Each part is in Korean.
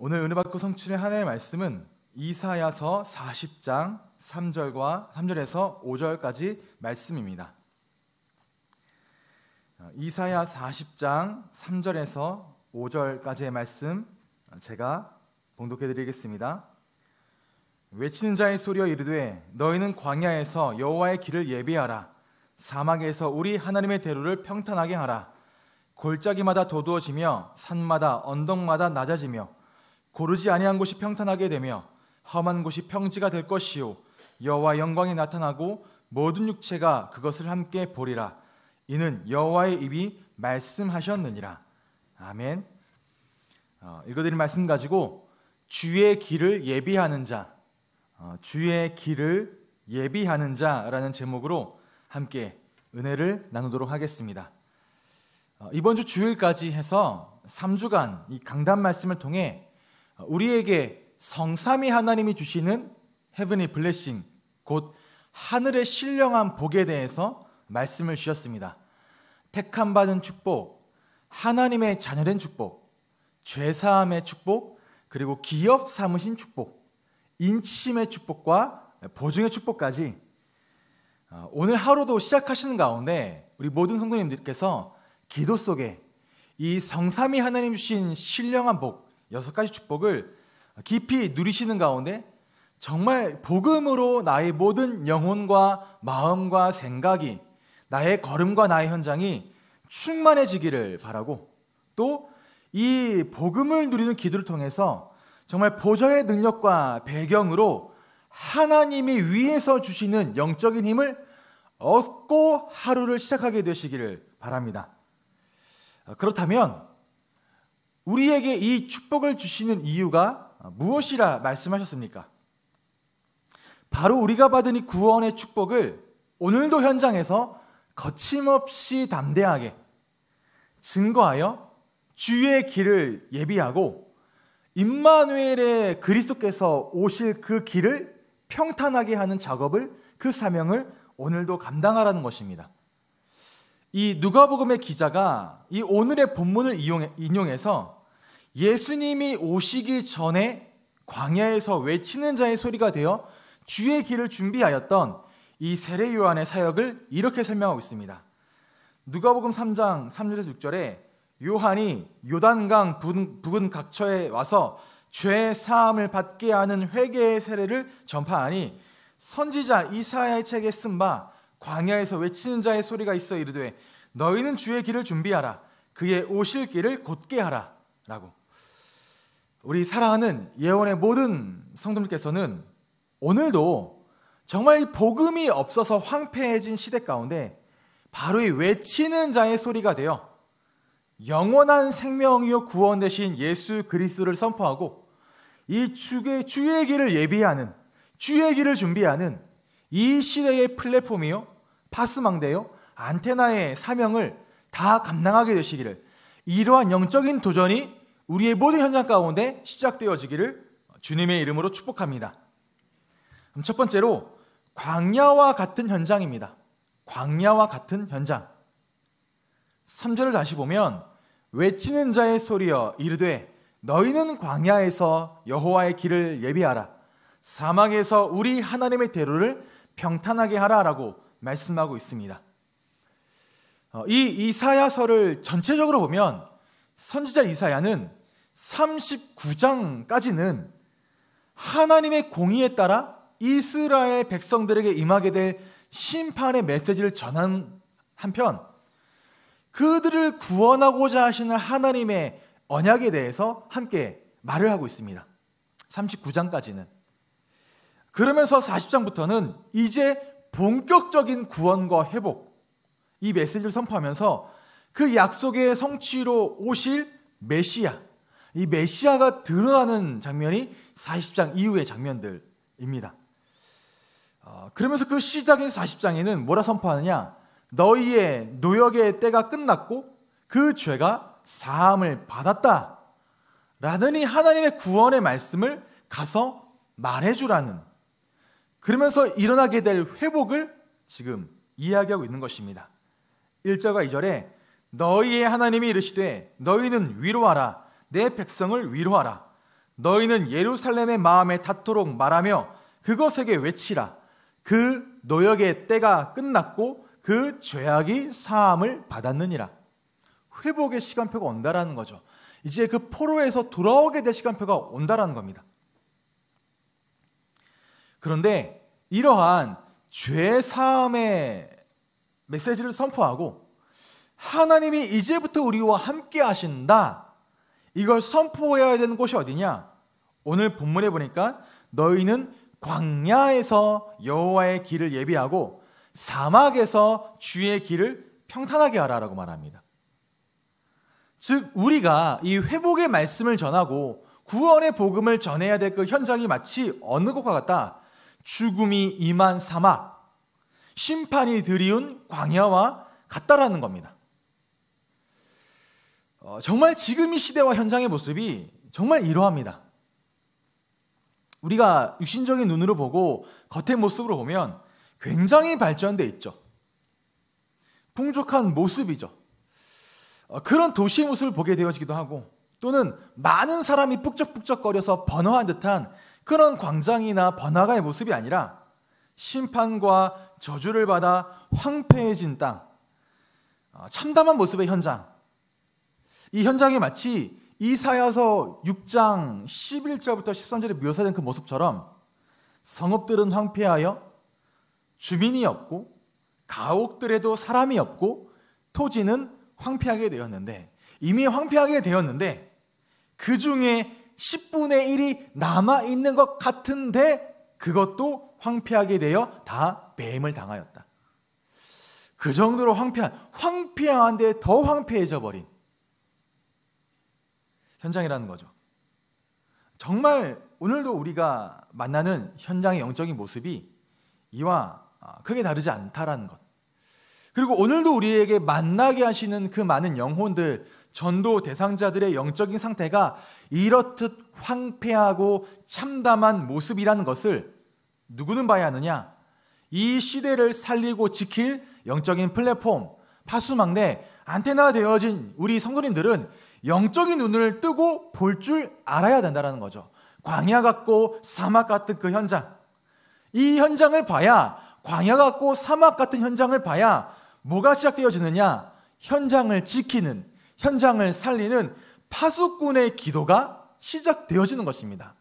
오늘 은혜 받고 성취의 하나님의 말씀은 이사야서 40장 3절과 3절에서 5절까지 말씀입니다. 어, 이사야 40장 3절에서 5절까지의 말씀 제가 봉독해 드리겠습니다. 외치는 자의 소리여 이르되 너희는 광야에서 여호와의 길을 예비하라 사막에서 우리 하나님의 대로를 평탄하게 하라 골짜기마다 도두어지며 산마다 언덕마다 낮아지며 고르지 아니한 곳이 평탄하게 되며 험한 곳이 평지가 될 것이요 여호와 영광이 나타나고 모든 육체가 그것을 함께 보리라 이는 여호와의 입이 말씀하셨느니라 아멘 어, 읽어드린 말씀 가지고 주의 길을 예비하는 자 어, 주의 길을 예비하는 자라는 제목으로 함께 은혜를 나누도록 하겠습니다 어, 이번 주 주일까지 해서 3주간 이 강단 말씀을 통해 우리에게 성삼위 하나님이 주시는 헤븐의 블레싱, 곧 하늘의 신령한 복에 대해서 말씀을 주셨습니다. 택함 받은 축복, 하나님의 자녀된 축복, 죄 사함의 축복, 그리고 기업 사무신 축복, 인치심의 축복과 보증의 축복까지 어, 오늘 하루도 시작하시는 가운데 우리 모든 성도님들께서 기도 속에 이 성삼위 하나님 주신 신령한 복, 여섯 가지 축복을 깊이 누리시는 가운데 정말 복음으로 나의 모든 영혼과 마음과 생각이 나의 걸음과 나의 현장이 충만해지기를 바라고 또 이 복음을 누리는 기도를 통해서 정말 보좌의 능력과 배경으로 하나님이 위에서 주시는 영적인 힘을 얻고 하루를 시작하게 되시기를 바랍니다. 그렇다면 우리에게 이 축복을 주시는 이유가 무엇이라 말씀하셨습니까? 바로 우리가 받은 이 구원의 축복을 오늘도 현장에서 거침없이 담대하게 증거하여 주의 길을 예비하고 임마누엘의 그리스도께서 오실 그 길을 평탄하게 하는 작업을 그 사명을 오늘도 감당하라는 것입니다. 이 누가복음의 기자가 이 오늘의 본문을 인용해서 예수님이 오시기 전에 광야에서 외치는 자의 소리가 되어 주의 길을 준비하였던 이 세례 요한의 사역을 이렇게 설명하고 있습니다. 누가복음 3장 3절에서 6절에 요한이 요단강 부근 각처에 와서 죄 사함을 받게 하는 회개의 세례를 전파하니 선지자 이사야의 책에 쓴바 광야에서 외치는 자의 소리가 있어 이르되 너희는 주의 길을 준비하라 그의 오실 길을 곧게 하라라고 우리 사랑하는 예원의 모든 성도님께서는 오늘도 정말 복음이 없어서 황폐해진 시대 가운데 바로 이 외치는 자의 소리가 되어 영원한 생명이요 구원 대신 예수 그리스도를 선포하고 이 주의, 주의 길을 예비하는 주의 길을 준비하는 이 시대의 플랫폼이요 파스망대요 안테나의 사명을 다 감당하게 되시기를 이러한 영적인 도전이 우리의 모든 현장 가운데 시작되어지기를 주님의 이름으로 축복합니다. 첫 번째로 광야와 같은 현장입니다. 광야와 같은 현장. 3절을 다시 보면 외치는 자의 소리여 이르되 너희는 광야에서 여호와의 길을 예비하라 사망에서 우리 하나님의 대로를 평탄하게 하라라고 말씀하고 있습니다. 어, 이 이사야서를 전체적으로 보면 선지자 이사야는 39장까지는 하나님의 공의에 따라 이스라엘 백성들에게 임하게 될 심판의 메시지를 전한 한편 그들을 구원하고자 하시는 하나님의 언약에 대해서 함께 말을 하고 있습니다. 39장까지는. 그러면서 40장부터는 이제 본격적인 구원과 회복 이 메시지를 선포하면서 그 약속의 성취로 오실 메시아 이 메시아가 드러나는 장면이 40장 이후의 장면들입니다. 어, 그러면서 그 시작인 40장에는 뭐라 선포하느냐? 너희의 노역의 때가 끝났고 그 죄가 사함을 받았다. 라느니 하나님의 구원의 말씀을 가서 말해주라는 그러면서 일어나게 될 회복을 지금 이야기하고 있는 것입니다. 1절과 2절에 너희의 하나님이 이르시되 너희는 위로하라 내 백성을 위로하라. 너희는 예루살렘의 마음에 닿도록 말하며 그것에게 외치라. 그 노역의 때가 끝났고 그 죄악이 사함을 받았느니라. 회복의 시간표가 온다라는 거죠. 이제 그 포로에서 돌아오게 될 시간표가 온다라는 겁니다. 그런데 이러한 죄 사함의 메시지를 선포하고 하나님이 이제부터 우리와 함께 하신다 이걸 선포해야 되는 곳이 어디냐? 오늘 본문에 보니까 너희는 광야에서 여호와의 길을 예비하고 사막에서 주의 길을 평탄하게 하라라고 말합니다. 즉 우리가 이 회복의 말씀을 전하고 구원의 복음을 전해야 될 그 현장이 마치 어느 곳과 같다. 죽음이 임한 사막, 심판이 들이운 광야와 같다라는 겁니다. 어, 정말 지금 이 시대와 현장의 모습이 정말 이러합니다. 우리가 육신적인 눈으로 보고 겉의 모습으로 보면 굉장히 발전돼 있죠. 풍족한 모습이죠. 어, 그런 도시의 모습을 보게 되어지기도 하고 또는 많은 사람이 북적북적거려서 번화한 듯한 그런 광장이나 번화가의 모습이 아니라 심판과 저주를 받아 황폐해진 땅, 어, 참담한 모습의 현장, 이현장에 마치 이사야서 6장 11절부터 13절에 묘사된 그 모습처럼 성읍들은 황폐하여 주민이 없고 가옥들에도 사람이 없고 토지는 황폐하게 되었는데 이미 황폐하게 되었는데 그 중에 10분의 1이 남아 있는 것 같은데 그것도 황폐하게 되어 다뱀을 당하였다. 그 정도로 황폐한 황폐한데 더 황폐해져 버린 현장이라는 거죠. 정말 오늘도 우리가 만나는 현장의 영적인 모습이 이와 아, 크게 다르지 않다라는 것. 그리고 오늘도 우리에게 만나게 하시는 그 많은 영혼들, 전도 대상자들의 영적인 상태가 이렇듯 황폐하고 참담한 모습이라는 것을 누구는 봐야 하느냐? 이 시대를 살리고 지킬 영적인 플랫폼, 파수망대, 안테나가 되어진 우리 성도님들은 영적인 눈을 뜨고 볼 줄 알아야 된다는 거죠. 광야 같고 사막 같은 그 현장. 이 현장을 봐야 광야 같고 사막 같은 현장을 봐야 뭐가 시작되어지느냐? 현장을 지키는, 현장을 살리는 파수꾼의 기도가 시작되어지는 것입니다.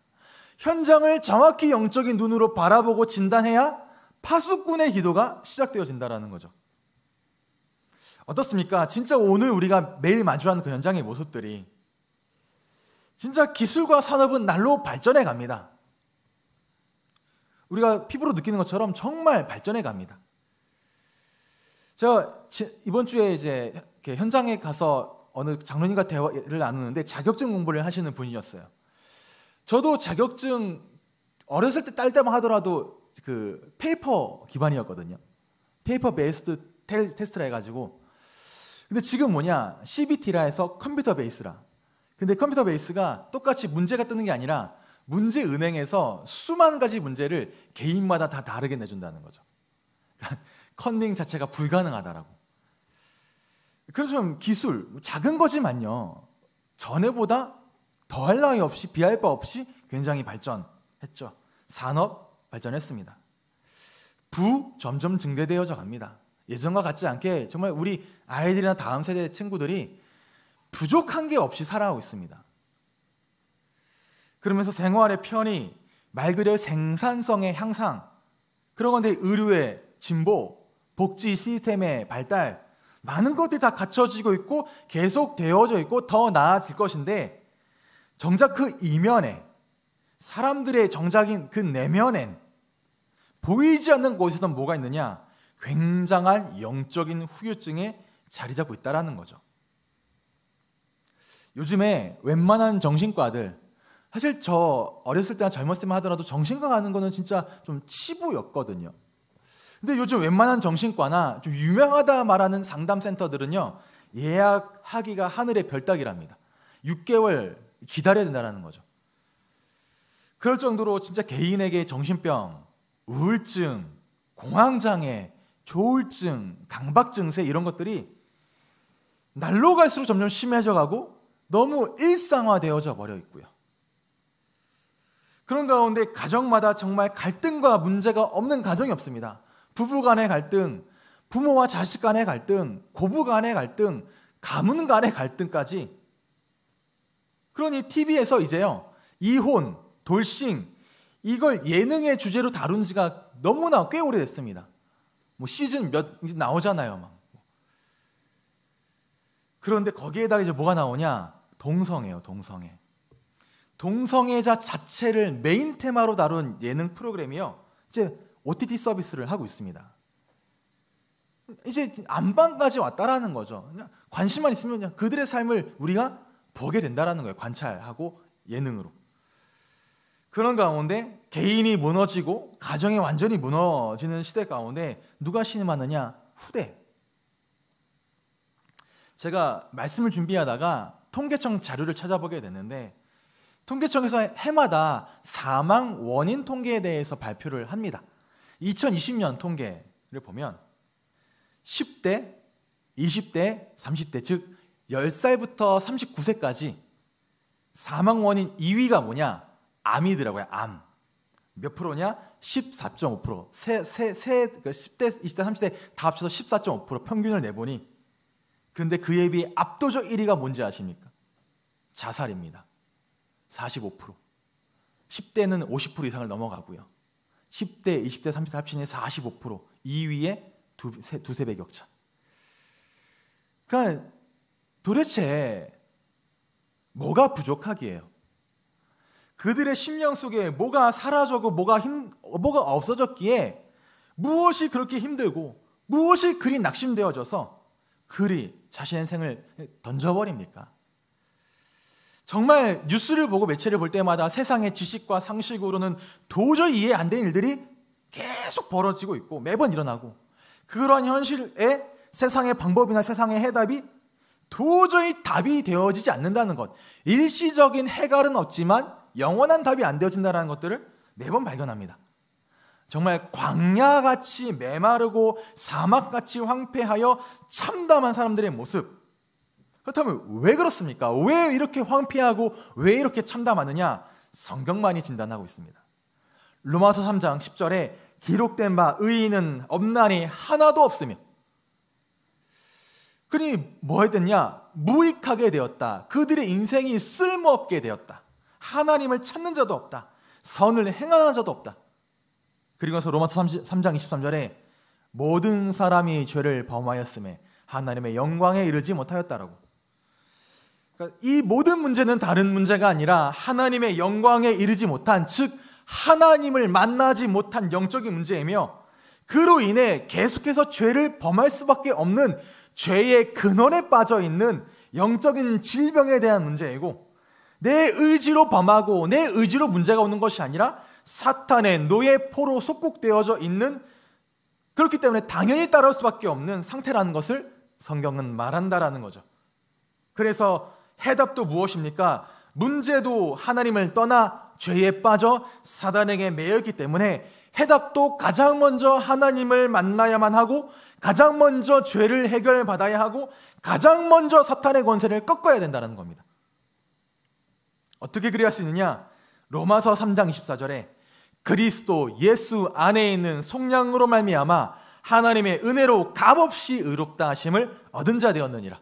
현장을 정확히 영적인 눈으로 바라보고 진단해야 파수꾼의 기도가 시작되어진다라는 거죠. 어떻습니까? 진짜 오늘 우리가 매일 마주하는 그 현장의 모습들이 진짜 기술과 산업은 날로 발전해 갑니다. 우리가 피부로 느끼는 것처럼 정말 발전해 갑니다. 제가 이번 주에 이제 현장에 가서 어느 장로님과 대화를 나누는데 자격증 공부를 하시는 분이었어요. 저도 자격증 어렸을 때 딸 때만 하더라도 그 페이퍼 기반이었거든요. 페이퍼 베이스드 테스트라 해가지고 근데 지금 뭐냐? CBT라 해서 컴퓨터 베이스라. 근데 컴퓨터 베이스가 똑같이 문제가 뜨는 게 아니라 문제 은행에서 수만 가지 문제를 개인마다 다 다르게 내준다는 거죠. 그러니까 컨닝 자체가 불가능하다라고. 그래서 기술 작은 거지만요. 전에보다 더할 나위 없이 비할 바 없이 굉장히 발전했죠. 산업 발전했습니다. 부 점점 증대되어져 갑니다. 예전과 같지 않게 정말 우리 아이들이나 다음 세대 친구들이 부족한 게 없이 살아가고 있습니다. 그러면서 생활의 편의, 말 그대로 생산성의 향상, 그런 건데 의료의 진보, 복지 시스템의 발달, 많은 것들이 다 갖춰지고 있고 계속 되어져 있고 더 나아질 것인데 정작 그 이면에 사람들의 정작인 그 내면엔 보이지 않는 곳에선 뭐가 있느냐? 굉장한 영적인 후유증에 자리 잡고 있다라는 거죠. 요즘에 웬만한 정신과들 사실 저 어렸을 때나 젊었을 때만 하더라도 정신과 가는 거는 진짜 좀 치부였거든요. 근데 요즘 웬만한 정신과나 좀 유명하다 말하는 상담센터들은요 예약하기가 하늘의 별따기랍니다. 6개월 기다려야 된다는 거죠. 그럴 정도로 진짜 개인에게 정신병, 우울증, 공황장애 조울증, 강박 증세 이런 것들이 날로 갈수록 점점 심해져 가고 너무 일상화되어져 버려 있고요. 그런 가운데 가정마다 정말 갈등과 문제가 없는 가정이 없습니다. 부부 간의 갈등, 부모와 자식 간의 갈등, 고부 간의 갈등, 가문 간의 갈등까지. 그러니 TV에서 이제요, 이혼, 돌싱, 이걸 예능의 주제로 다룬 지가 너무나 꽤 오래됐습니다. 뭐 시즌 몇 이제 나오잖아요, 막. 그런데 거기에다가 이제 뭐가 나오냐? 동성애요, 동성애. 동성애자 자체를 메인 테마로 다룬 예능 프로그램이요. 이제 OTT 서비스를 하고 있습니다. 이제 안방까지 왔다라는 거죠. 그냥 관심만 있으면 그냥 그들의 삶을 우리가 보게 된다라는 거예요. 관찰하고 예능으로. 그런 가운데 개인이 무너지고 가정이 완전히 무너지는 시대 가운데 누가 신임하느냐? 후대. 제가 말씀을 준비하다가 통계청 자료를 찾아보게 됐는데 통계청에서 해마다 사망 원인 통계에 대해서 발표를 합니다. 2020년 통계를 보면 10대, 20대, 30대 즉 10살부터 39세까지 사망 원인 2위가 뭐냐? 암이더라고요. 암. 몇 프로냐? 14.5%. 세, 세, 세, 그러니까 10대, 20대, 30대 다 합쳐서 14.5% 평균을 내보니 근데 그에 비해 압도적 1위가 뭔지 아십니까? 자살입니다. 45%. 10대는 50% 이상을 넘어가고요. 10대, 20대, 30대 합치 45%. 2위에 두, 세, 두세 배 격차. 그러니까 도대체 뭐가 부족하기에요? 그들의 심령 속에 뭐가 사라져고 뭐가 힘 뭐가 없어졌기에 무엇이 그렇게 힘들고 무엇이 그리 낙심되어져서 그리 자신의 생을 던져버립니까? 정말 뉴스를 보고 매체를 볼 때마다 세상의 지식과 상식으로는 도저히 이해 안 되는 일들이 계속 벌어지고 있고 매번 일어나고 그러한 현실에 세상의 방법이나 세상의 해답이 도저히 답이 되어지지 않는다는 것. 일시적인 해갈은 없지만 영원한 답이 안 되어진다라는 것들을 매번 네 발견합니다. 정말 광야같이 메마르고 사막같이 황폐하여 참담한 사람들의 모습. 그렇다면 왜 그렇습니까? 왜 이렇게 황폐하고 왜 이렇게 참담하느냐? 성경만이 진단하고 있습니다. 로마서 3장 10절에 기록된 바 의인은 없나니 하나도 없으며 그니 뭐 했겠냐? 무익하게 되었다. 그들의 인생이 쓸모없게 되었다. 하나님을 찾는 자도 없다. 선을 행하는 자도 없다. 그리고서 로마서 3장 23절에 모든 사람이 죄를 범하였음에 하나님의 영광에 이르지 못하였다라고. 그러니까 이 모든 문제는 다른 문제가 아니라 하나님의 영광에 이르지 못한 즉 하나님을 만나지 못한 영적인 문제이며 그로 인해 계속해서 죄를 범할 수밖에 없는 죄의 근원에 빠져 있는 영적인 질병에 대한 문제이고 내 의지로 범하고 내 의지로 문제가 오는 것이 아니라 사탄의 노예포로 속국되어져 있는 그렇기 때문에 당연히 따라올 수밖에 없는 상태라는 것을 성경은 말한다라는 거죠. 그래서 해답도 무엇입니까? 문제도 하나님을 떠나 죄에 빠져 사단에게 매였기 때문에 해답도 가장 먼저 하나님을 만나야만 하고 가장 먼저 죄를 해결받아야 하고 가장 먼저 사탄의 권세를 꺾어야 된다는 겁니다. 어떻게 그리할 수 있느냐? 로마서 3장 24절에 그리스도 예수 안에 있는 속량으로 말미암아 하나님의 은혜로 값없이 의롭다 하심을 얻은 자 되었느니라.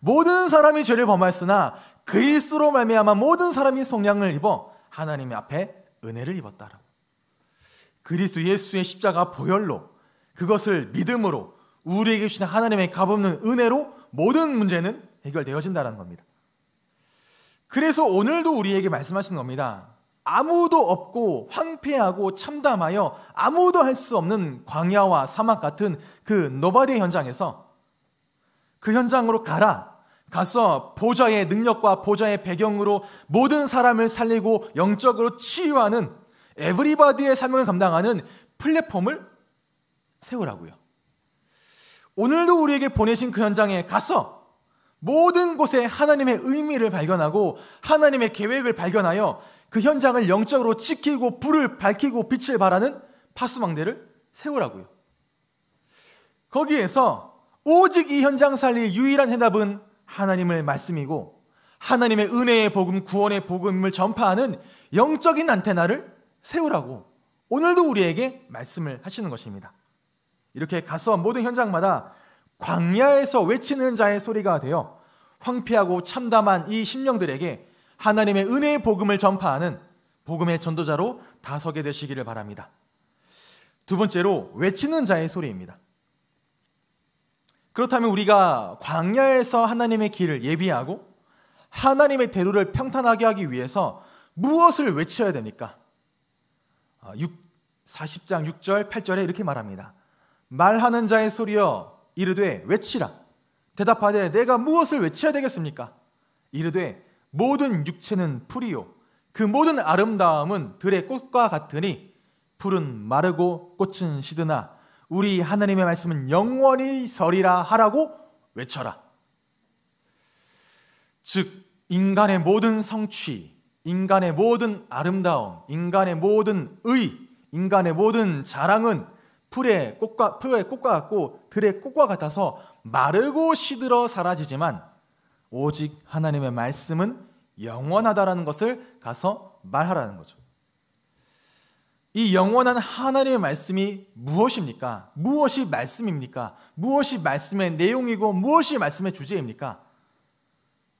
모든 사람이 죄를 범하였으나 그리스도로 말미암아 모든 사람이 속량을 입어 하나님 앞에 은혜를 입었다라. 그리스도 예수의 십자가 보혈로 그것을 믿음으로 우리에게 주신 하나님의 값없는 은혜로 모든 문제는 해결되어진다는 겁니다. 그래서 오늘도 우리에게 말씀하시는 겁니다. 아무도 없고 황폐하고 참담하여 아무도 할 수 없는 광야와 사막 같은 그 노바디 현장에서 그 현장으로 가라. 가서 보좌의 능력과 보좌의 배경으로 모든 사람을 살리고 영적으로 치유하는 에브리바디의 사명을 감당하는 플랫폼을 세우라고요. 오늘도 우리에게 보내신 그 현장에 가서 모든 곳에 하나님의 의미를 발견하고 하나님의 계획을 발견하여 그 현장을 영적으로 지키고 불을 밝히고 빛을 발하는 파수망대를 세우라고요. 거기에서 오직 이 현장 살리의 유일한 해답은 하나님의 말씀이고 하나님의 은혜의 복음, 구원의 복음을 전파하는 영적인 안테나를 세우라고 오늘도 우리에게 말씀을 하시는 것입니다. 이렇게 가서 모든 현장마다 광야에서 외치는 자의 소리가 되어 황폐하고 참담한 이 심령들에게 하나님의 은혜의 복음을 전파하는 복음의 전도자로 다서게 되시기를 바랍니다. 두 번째로 외치는 자의 소리입니다. 그렇다면 우리가 광야에서 하나님의 길을 예비하고 하나님의 대로를 평탄하게 하기 위해서 무엇을 외쳐야 됩니까? 6, 아, 40장 6절 8절에 이렇게 말합니다. 말하는 자의 소리여 이르되 외치라. 대답하되 내가 무엇을 외쳐야 되겠습니까? 이르되 모든 육체는 풀이요 그 모든 아름다움은 들의 꽃과 같으니 풀은 마르고 꽃은 시드나 우리 하나님의 말씀은 영원히 서리라 하라고 외쳐라. 즉 인간의 모든 성취, 인간의 모든 아름다움, 인간의 모든 의, 인간의 모든 자랑은 풀의 꽃과 풀의 꽃과 같고 들의 꽃과 같아서 마르고 시들어 사라지지만 오직 하나님의 말씀은 영원하다라는 것을 가서 말하라는 거죠. 이 영원한 하나님의 말씀이 무엇입니까? 무엇이 말씀입니까? 무엇이 말씀의 내용이고 무엇이 말씀의 주제입니까?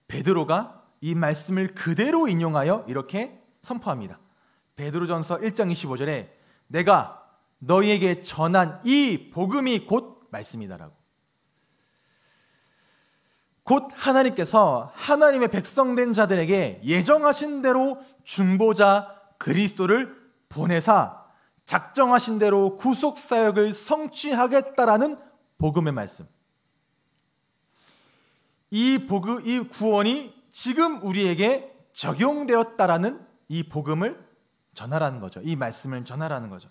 베드로가 이 말씀을 그대로 인용하여 이렇게 선포합니다. 베드로전서 1장 25절에 내가 너희에게 전한 이 복음이 곧 말씀이다라고. 곧 하나님께서 하나님의 백성된 자들에게 예정하신 대로 중보자 그리스도를 보내사 작정하신 대로 구속 사역을 성취하겠다라는 복음의 말씀. 이 복음 이 구원이 지금 우리에게 적용되었다라는 이 복음을 전하라는 거죠. 이 말씀을 전하라는 거죠.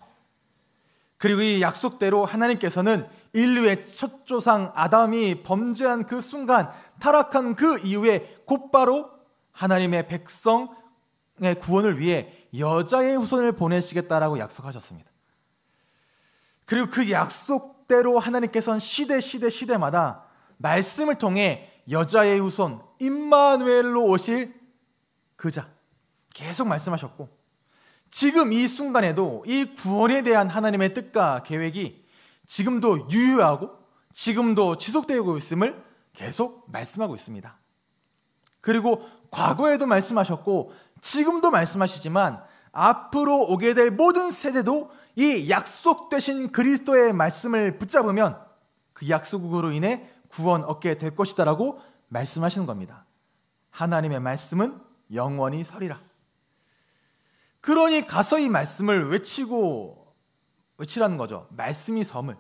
그리고 이 약속대로 하나님께서는 인류의 첫 조상 아담이 범죄한 그 순간 타락한 그 이후에 곧바로 하나님의 백성의 구원을 위해 여자의 후손을 보내시겠다라고 약속하셨습니다. 그리고 그 약속대로 하나님께서는 시대 시대 시대마다 말씀을 통해 여자의 후손 임마누엘로 오실 그자 계속 말씀하셨고 지금 이 순간에도 이 구원에 대한 하나님의 뜻과 계획이 지금도 유효하고 지금도 지속되고 있음을 계속 말씀하고 있습니다. 그리고 과거에도 말씀하셨고 지금도 말씀하시지만 앞으로 오게 될 모든 세대도 이 약속되신 그리스도의 말씀을 붙잡으면 그 약속으로 인해 구원 얻게 될 것이다라고 말씀하시는 겁니다. 하나님의 말씀은 영원히 서리라. 그러니 가서 이 말씀을 외치고 외치라는 거죠. 말씀이 섬을.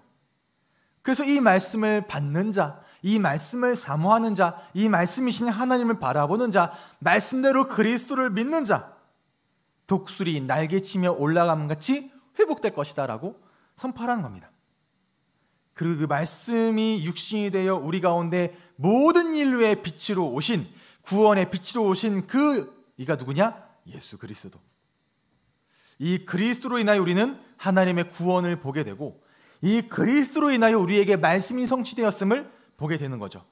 그래서 이 말씀을 받는 자, 이 말씀을 사모하는 자, 이 말씀이신 하나님을 바라보는 자, 말씀대로 그리스도를 믿는 자, 독수리 날개치며 올라감 같이 회복될 것이다라고 선포하는 겁니다. 그리고 그 말씀이 육신이 되어 우리 가운데 모든 인류의 빛으로 오신 구원의 빛으로 오신 그 이가 누구냐? 예수 그리스도. 이 그리스도로 인하여 우리는 하나님의 구원을 보게 되고 이 그리스도로 인하여 우리에게 말씀이 성취되었음을 보게 되는 거죠.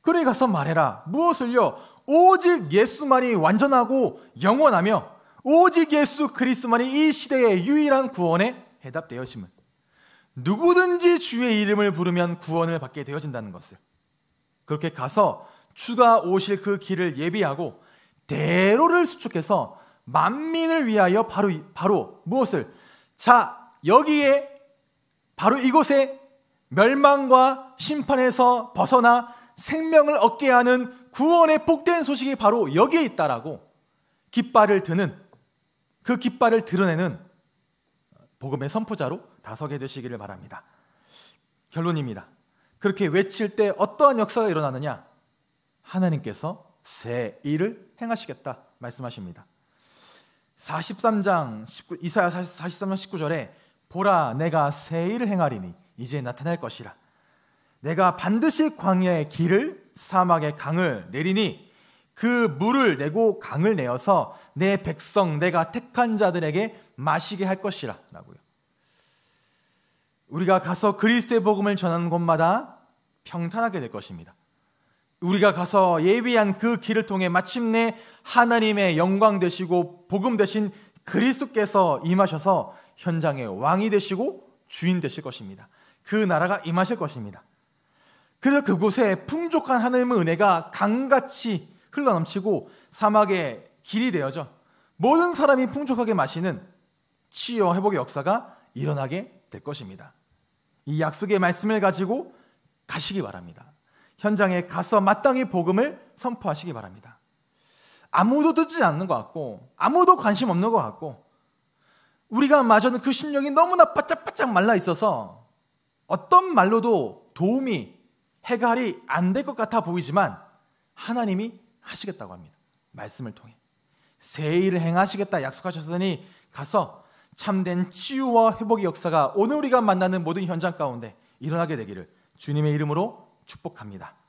그리 가서 말해라. 무엇을요? 오직 예수만이 완전하고 영원하며 오직 예수 그리스만이이 시대의 유일한 구원에 해답되어심을 누구든지 주의 이름을 부르면 구원을 받게 되어진다는 것을 그렇게 가서 주가 오실 그 길을 예비하고 대로를 수축해서 만민을 위하여 바로 바로 무엇을 자 여기에 바로 이곳에 멸망과 심판에서 벗어나 생명을 얻게 하는 구원의 복된 소식이 바로 여기에 있다라고 깃발을 드는 그 깃발을 드러내는 복음의 선포자로 다서게 되시기를 바랍니다. 결론입니다. 그렇게 외칠 때 어떠한 역사가 일어나느냐? 하나님께서 새 일을 행하시겠다 말씀하십니다. 43장 19, 이사야 43장 19절에 보라 내가 새 일을 행하리니 이제 나타날 것이라 내가 반드시 광야의 길을 사막의 강을 내리니 그 물을 내고 강을 내어서 내 백성 내가 택한 자들에게 마시게 할 것이라라고요. 우리가 가서 그리스도의 복음을 전하는 곳마다 평탄하게 될 것입니다. 우리가 가서 예비한 그 길을 통해 마침내 하나님의 영광 되시고 복음 되신 그리스도께서 임하셔서 현장의 왕이 되시고 주인 되실 것입니다. 그 나라가 임하실 것입니다. 그래서 그곳에 풍족한 하나님의 은혜가 강같이 흘러넘치고 사막의 길이 되어져 모든 사람이 풍족하게 마시는 치유 회복의 역사가 일어나게 될 것입니다. 이 약속의 말씀을 가지고 가시기 바랍니다. 현장에 가서 마땅히 복음을 선포하시기 바랍니다. 아무도 듣지 않는 것 같고, 아무도 관심 없는 것 같고, 우리가 마저는 그 심령이 너무나 바짝바짝 말라 있어서 어떤 말로도 도움이 해결이 안 될 것 같아 보이지만 하나님이 하시겠다고 합니다. 말씀을 통해. 새 일을 행하시겠다 약속하셨으니 가서 참된 치유와 회복의 역사가 오늘 우리가 만나는 모든 현장 가운데 일어나게 되기를 주님의 이름으로 축복합니다.